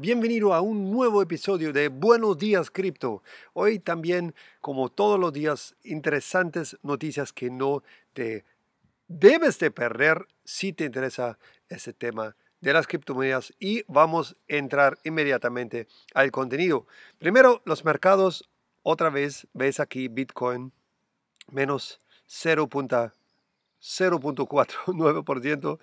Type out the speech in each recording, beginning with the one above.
Bienvenido a un nuevo episodio de Buenos días cripto. Hoy también, como todos los días, interesantes noticias que no te debes de perder si te interesa ese tema de las criptomonedas y vamos a entrar inmediatamente al contenido. Primero, los mercados. Otra vez ves aquí Bitcoin menos 0.49%,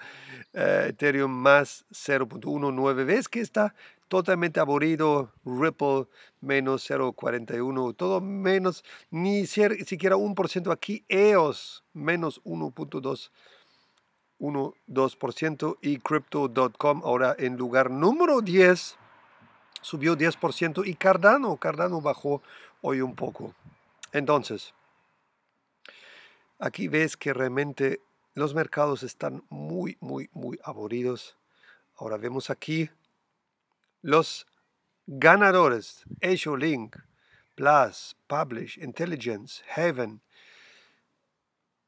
eh, Ethereum más 0.19. ¿Ves que está totalmente aburrido, Ripple menos 0.41, todo menos, ni siquiera un ciento aquí, EOS menos 1.2%. 1.2% y crypto.com ahora en lugar número 10 subió 10% y Cardano, Cardano bajó hoy un poco. Entonces, aquí ves que realmente los mercados están muy, muy, muy aburridos. Ahora vemos aquí los ganadores, Azure Link, Plus, Publish, Intelligence, Haven,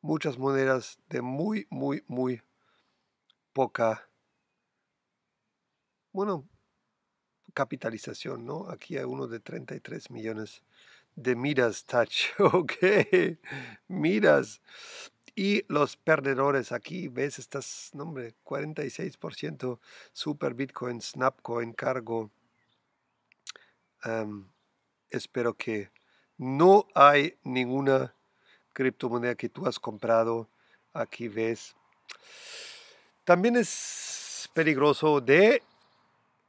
muchas monedas de muy, muy, muy poca, bueno, capitalización, ¿no? Aquí hay uno de 33 millones de miras touch, ok, miras. Y los perdedores aquí, ves, estas, nombre, 46%, Super Bitcoin, Snapcoin, Cargo. espero que no hay ninguna criptomoneda que tú has comprado. Aquí ves. También es peligroso de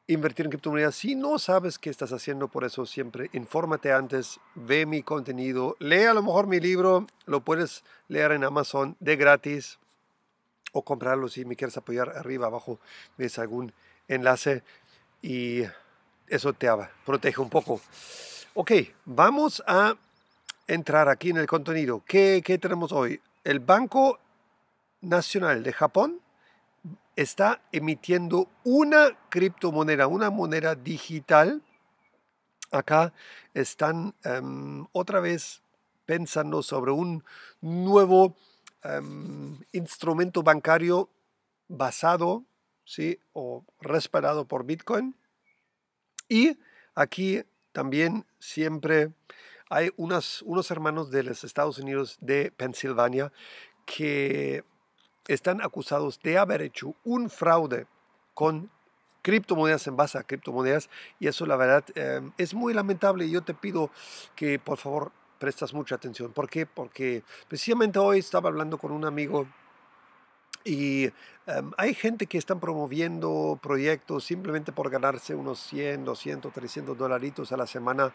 invertir en criptomonedas. Si no sabes qué estás haciendo, por eso siempre infórmate antes, ve mi contenido, lee a lo mejor mi libro, lo puedes leer en Amazon de gratis o comprarlo si me quieres apoyar arriba, abajo, ves algún enlace y eso te protege un poco. Ok, vamos a entrar aquí en el contenido. ¿Qué, qué tenemos hoy? El Banco Nacional de Japón está emitiendo una criptomoneda, una moneda digital. Acá están em, otra vez pensando sobre un nuevo em, instrumento bancario basado ¿sí? o respaldado por Bitcoin. Y aquí también siempre hay unos hermanos de los Estados Unidos de Pensilvania que están acusados de haber hecho un fraude con criptomonedas en base a criptomonedas y eso la verdad em, es muy lamentable y yo te pido que por favor prestas mucha atención. ¿Por qué? Porque precisamente hoy estaba hablando con un amigo y em, hay gente que están promoviendo proyectos simplemente por ganarse unos 100, 200, 300 dolaritos a la semana,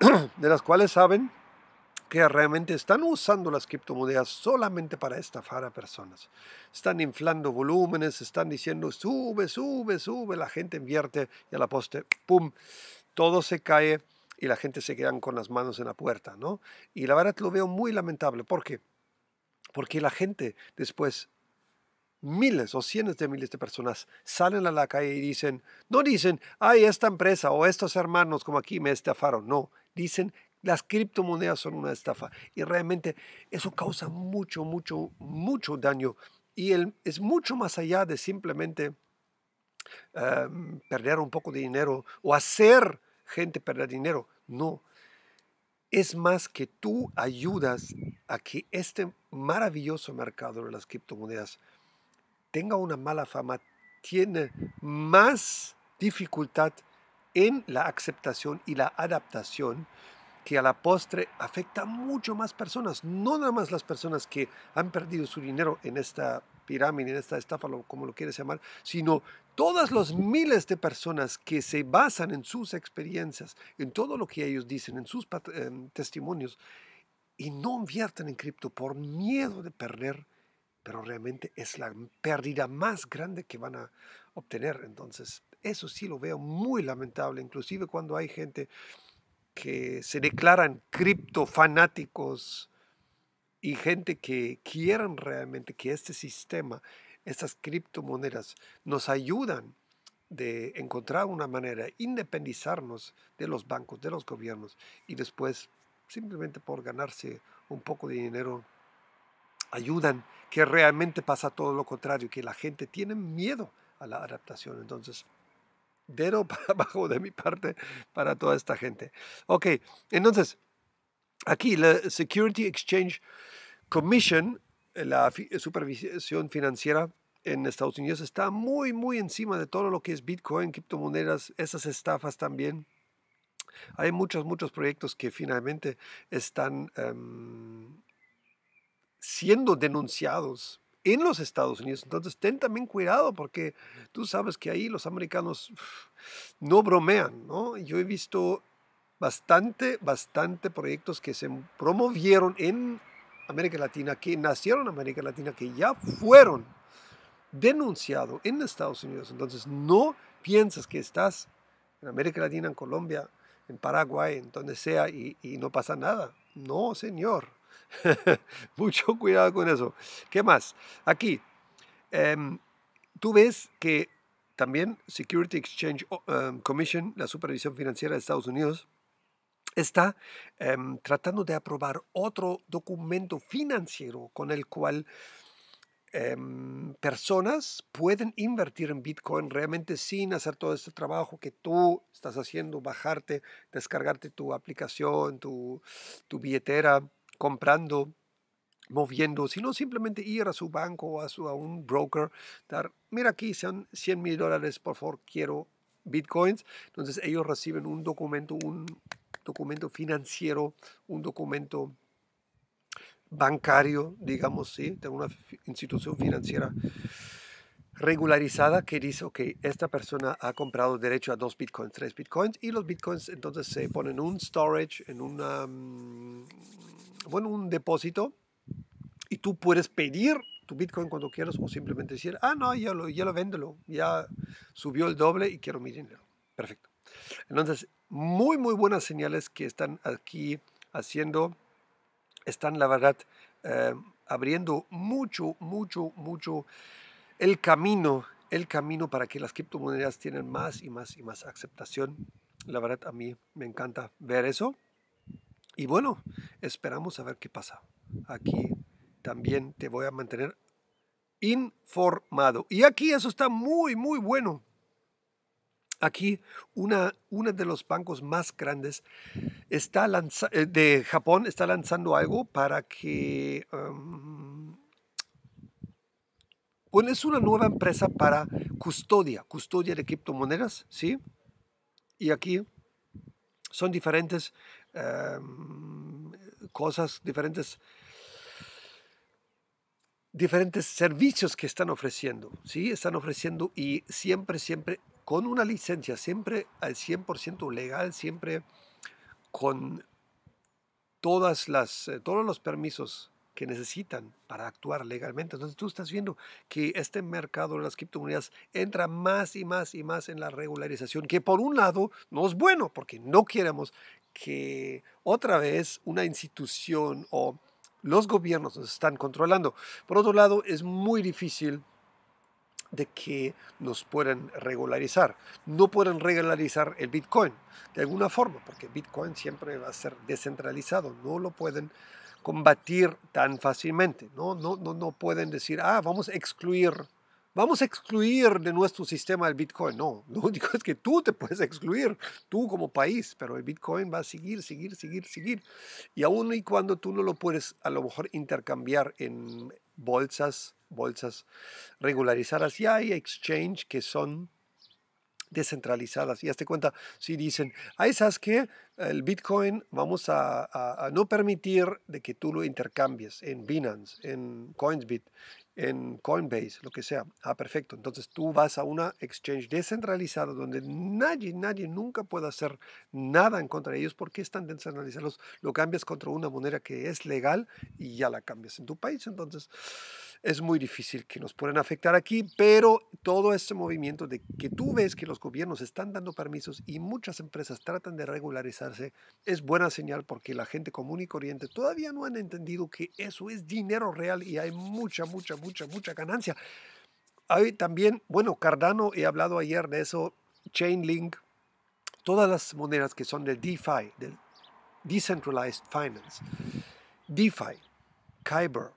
de las cuales saben que realmente están usando las criptomonedas solamente para estafar a personas. Están inflando volúmenes, están diciendo sube, sube, sube, la gente invierte y a la poste, ¡pum! Todo se cae y la gente se quedan con las manos en la puerta, ¿no? Y la verdad lo veo muy lamentable. ¿Por qué? Porque la gente después miles o cientos de miles de personas salen a la calle y dicen, no dicen, ay, esta empresa o estos hermanos como aquí me estafaron, no, dicen las criptomonedas son una estafa. Y realmente eso causa mucho, mucho, mucho daño. Y es mucho más allá de simplemente em, perder un poco de dinero o hacer gente perder dinero. No. Es más que tú ayudas a que este maravilloso mercado de las criptomonedas tenga una mala fama, tiene más dificultad en la aceptación y la adaptación que a la postre afecta a mucho más personas, no nada más las personas que han perdido su dinero en esta pirámide, en esta estafa, como lo quieres llamar, sino todas las miles de personas que se basan en sus experiencias, en todo lo que ellos dicen, en sus testimonios, y no invierten en cripto por miedo de perder, pero realmente es la pérdida más grande que van a obtener. Entonces, eso sí lo veo muy lamentable, inclusive cuando hay gente que se declaran criptofanáticos y gente que quieran realmente que este sistema, estas criptomonedas, nos ayudan de encontrar una manera de independizarnos de los bancos, de los gobiernos y después simplemente por ganarse un poco de dinero ayudan que realmente pasa todo lo contrario, que la gente tiene miedo a la adaptación. Entonces, Dero para abajo de mi parte para toda esta gente. Ok, entonces, aquí la Security Exchange Commission, eh, la eh, supervisión financiera en Estados Unidos, está muy, muy encima de todo lo que es Bitcoin, criptomonedas, esas estafas también. Hay muchos, muchos proyectos que finalmente están em, siendo denunciados en los Estados Unidos. Entonces ten también cuidado porque tú sabes que ahí los americanos no bromean, ¿no? Yo he visto bastante, bastante proyectos que se promovieron en América Latina, que nacieron en América Latina, que ya fueron denunciados en Estados Unidos. Entonces no piensas que estás en América Latina, en Colombia, en Paraguay, en donde sea, y, y no pasa nada. No, señor. Mucho cuidado con eso. ¿Qué más? Aquí, em, tú ves que también Security Exchange em, Commission, la supervisión financiera de Estados Unidos, está em, tratando de aprobar otro documento financiero con el cual personas pueden invertir en Bitcoin realmente sin hacer todo este trabajo que tú estás haciendo, bajarte, descargarte tu aplicación, tu, tu billetera, comprando, moviendo, sino simplemente ir a su banco o a, su, a un broker, dar, mira aquí, son 100 mil dólares, por favor, quiero bitcoins. Entonces ellos reciben un documento, un documento financiero, un documento bancario, digamos, ¿sí? de una institución financiera regularizada que dice, ok, esta persona ha comprado derecho a dos bitcoins, tres bitcoins, y los bitcoins entonces se ponen en un storage, en una... Mm, bueno, un depósito y tú puedes pedir tu Bitcoin cuando quieras o simplemente decir, ah, no, ya lo, ya lo véndelo, ya subió el doble y quiero mi dinero. Perfecto. Entonces, muy, muy buenas señales que están aquí haciendo, están la verdad eh, abriendo mucho, mucho, mucho el camino, el camino para que las criptomonedas tienen más y más y más aceptación. La verdad a mí me encanta ver eso. Y bueno, esperamos a ver qué pasa. Aquí también te voy a mantener informado. Y aquí eso está muy, muy bueno. Aquí una, de los bancos más grandes está eh, de Japón está lanzando algo para que... bueno, es una nueva empresa para custodia, custodia de criptomonedas, ¿sí? Y aquí son diferentes Em, cosas, diferentes, diferentes servicios que están ofreciendo, ¿sí? Están ofreciendo y siempre, siempre con una licencia, siempre al 100% legal, siempre con todas las, eh, todos los permisos que necesitan para actuar legalmente. Entonces tú estás viendo que este mercado de las criptomonedas entra más y más y más en la regularización, que por un lado no es bueno, porque no queremos que otra vez una institución o los gobiernos nos están controlando. Por otro lado, es muy difícil de que nos puedan regularizar. No pueden regularizar el Bitcoin de alguna forma, porque Bitcoin siempre va a ser descentralizado, no lo pueden combatir tan fácilmente, no, no, no, no pueden decir, ah, vamos a excluir vamos a excluir de nuestro sistema el Bitcoin. No, lo único es que tú te puedes excluir, tú como país, pero el Bitcoin va a seguir, seguir, seguir, seguir. Y aún y cuando tú no lo puedes a lo mejor intercambiar en bolsas, bolsas regularizadas, ya hay exchange que son descentralizadas. Y hazte cuenta, si dicen, a esas que el Bitcoin vamos a, no permitir de que tú lo intercambies en Binance, en Coinsbit, en Coinbase, lo que sea. Ah, perfecto. Entonces tú vas a una exchange descentralizada donde nadie, nadie nunca puede hacer nada en contra de ellos porque están descentralizados. Lo cambias contra una moneda que es legal y ya la cambias en tu país. Entonces es muy difícil que nos puedan afectar aquí, pero todo ese movimiento de que tú ves que los gobiernos están dando permisos y muchas empresas tratan de regularizar es buena señal porque la gente común y corriente todavía no han entendido que eso es dinero real y hay mucha, mucha, mucha, mucha ganancia. Hay también, bueno, Cardano, he hablado ayer de eso, Chainlink, todas las monedas que son de DeFi, del Decentralized Finance, DeFi, Kyber,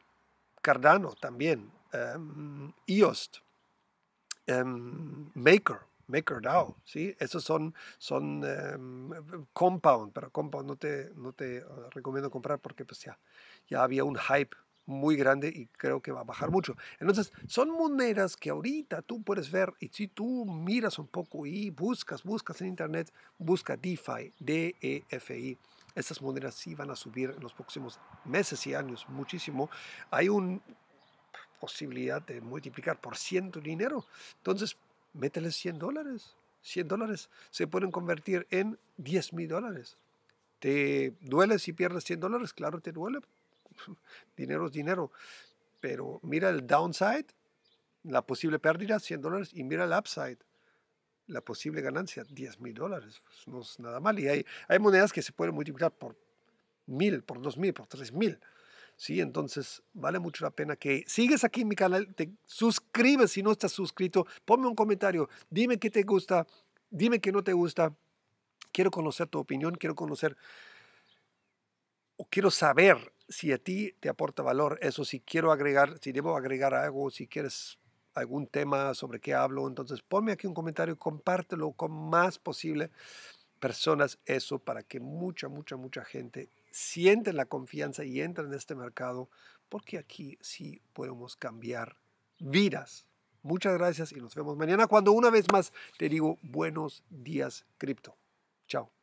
Cardano también, EOS, em, em, Maker, MakerDAO, ¿sí? Esos son, son em, eh, eh, Compound, pero Compound no te, no te ah, recomiendo comprar porque pues ya, ya había un hype muy grande y creo que va a bajar mucho. Entonces, son monedas que ahorita tú puedes ver y si tú miras un poco y buscas, buscas en internet, busca DeFi, D-E-F-I. Estas monedas sí van a subir en los próximos meses y años muchísimo. Hay una posibilidad de multiplicar por ciento dinero. Entonces, Mételes 100 dólares. 100 dólares se pueden convertir en 10 mil dólares. ¿Te duele si pierdes 100 dólares? Claro, te duele. dinero es dinero. Pero mira el downside, la posible pérdida, 100 dólares, y mira el upside, la posible ganancia, 10 mil dólares. Pues, no es nada mal. Y hay, hay monedas que se pueden multiplicar por mil, por dos mil, por tres mil. ¿sí? Entonces, vale mucho la pena que sigues aquí en mi canal, te suscribes si no estás suscrito, ponme un comentario, dime qué te gusta, dime qué no te gusta. Quiero conocer tu opinión, quiero conocer o quiero saber si a ti te aporta valor eso, si quiero agregar, si debo agregar algo, si quieres algún tema sobre qué hablo, entonces ponme aquí un comentario y compártelo con más posible personas eso para que mucha, mucha, mucha gente sienten la confianza y entren en este mercado, porque aquí sí podemos cambiar vidas. Muchas gracias y nos vemos mañana cuando una vez más te digo buenos días cripto. Chao.